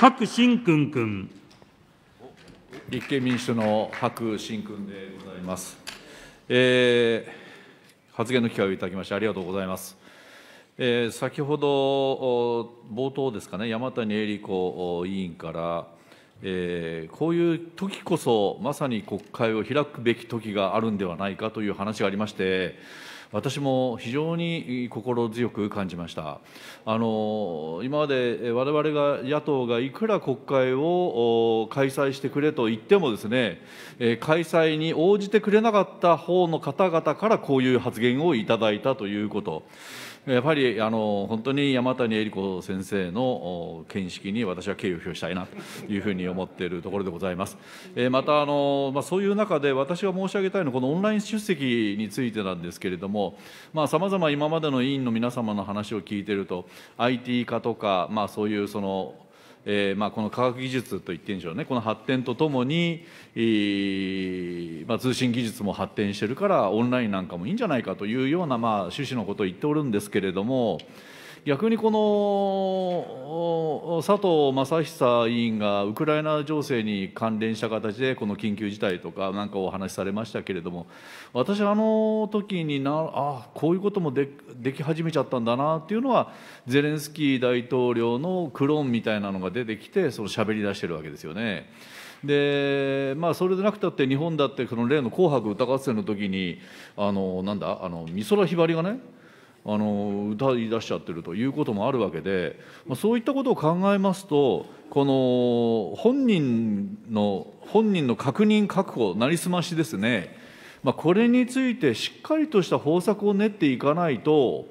白新君君。立憲民主党の白新君でございます。えー、発言の機会をいただきましてありがとうございます。えー、先ほど冒頭ですかね山谷恵理子委員から、えー、こういう時こそまさに国会を開くべき時があるんではないかという話がありまして。私も非常に心強く感じましたあの今まで我々が野党がいくら国会を開催してくれと言ってもですね開催に応じてくれなかった方の方々からこういう発言をいただいたということやっぱりあの本当に山谷恵理子先生の見識に私は敬意を表したいなというふうに思っているところでございます。えまたあの、まあ、そういう中で私が申し上げたいのはこのオンライン出席についてなんですけれどもさまざ、ま今までの委員の皆様の話を聞いていると IT 化とか、まあ、そういうそのえーまあ、この科学技術といってんでしょうねこの発展とともに、えーまあ、通信技術も発展してるからオンラインなんかもいいんじゃないかというような、まあ、趣旨のことを言っておるんですけれども逆にこの佐藤正久委員がウクライナ情勢に関連した形でこの緊急事態とかなんかお話しされましたけれども私あの時になあこういうこともででき始めちゃったんだなっていうのはゼレンスキー大統領のクローンみたいなのが出てきてその喋り出してるわけですよね。でまあ、それでなくたって日本だってこの例の「紅白歌合戦」の時にあのなんだあの美空ひばりがねあの歌い出しちゃってるということもあるわけで、まあ、そういったことを考えますとこの本人の本人の確認確保なりすましですね、まあ、これについてしっかりとした方策を練っていかないと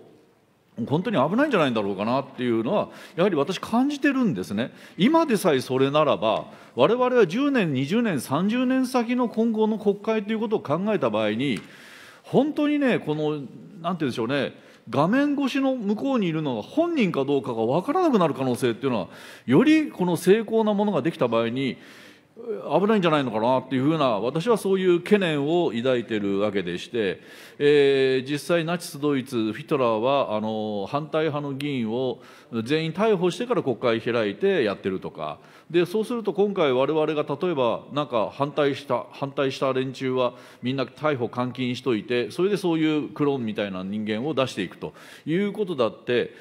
本当に危ないんじゃないんだろうかなっていうのはやはり私感じてるんですね今でさえそれならば我々は10年20年30年先の今後の国会ということを考えた場合に本当にねこの何て言うんでしょうね画面越しの向こうにいるのが本人かどうかが分からなくなる可能性っていうのはよりこの成功なものができた場合に危ないんじゃないのかなっていうふうな私はそういう懸念を抱いているわけでして、えー、実際ナチス・ドイツヒトラーはあの反対派の議員を全員逮捕してから国会開いてやってるとかでそうすると今回我々が例えばなんか反対した反対した連中はみんな逮捕監禁しといてそれでそういうクローンみたいな人間を出していくということだって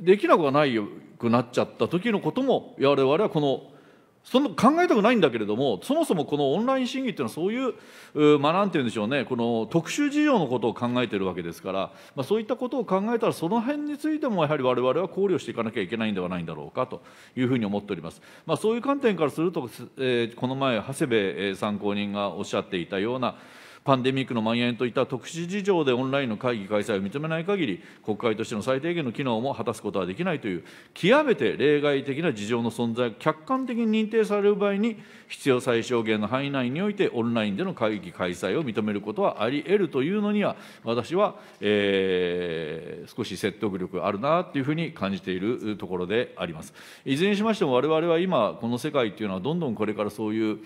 できなくはないくなっちゃった時のことも我々はこのそな考えたくないんだけれども、そもそもこのオンライン審議っていうのは、そういう、まあ、なんていうんでしょうね、この特殊事情のことを考えてるわけですから、まあ、そういったことを考えたら、その辺についても、やはり我々は考慮していかなきゃいけないんではないんだろうかというふうに思っております。まあ、そういう観点からすると、えー、この前、長谷部参考人がおっしゃっていたような、パンデミックの蔓延といった特殊事情でオンラインの会議開催を認めない限り、国会としての最低限の機能も果たすことはできないという、極めて例外的な事情の存在が客観的に認定される場合に、必要最小限の範囲内において、オンラインでの会議開催を認めることはあり得るというのには、私は、えー、少し説得力あるなというふうに感じているところであります。いずれにしましても、我々は今、この世界というのは、どんどんこれからそういう、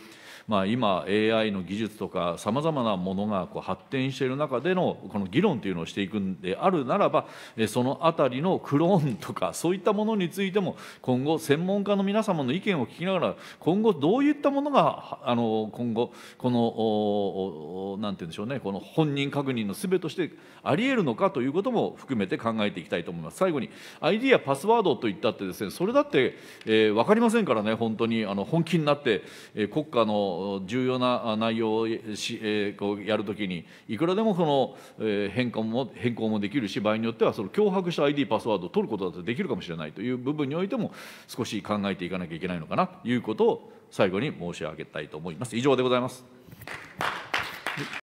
まあ、今、AI の技術とか、さまざまな問題ものがこう発展している中でのこの議論というのをしていくんであるならばその辺りのクローンとかそういったものについても今後専門家の皆様の意見を聞きながら今後どういったものがあの今後このおなんて言うんでしょうねこの本人確認のすべとしてありえるのかということも含めて考えていきたいと思います。最後に ID やパスワードといったってですねそれだって、えー、分かりませんからね本当にあの本気になって、えー、国家の重要な内容をし、えー、こうをやるときにいくらでもその、え変換も変更もできるし場合によってはその脅迫した ID パスワードを取ることだってできるかもしれないという部分においても少し考えていかなきゃいけないのかなということを最後に申し上げたいと思います。以上でございます。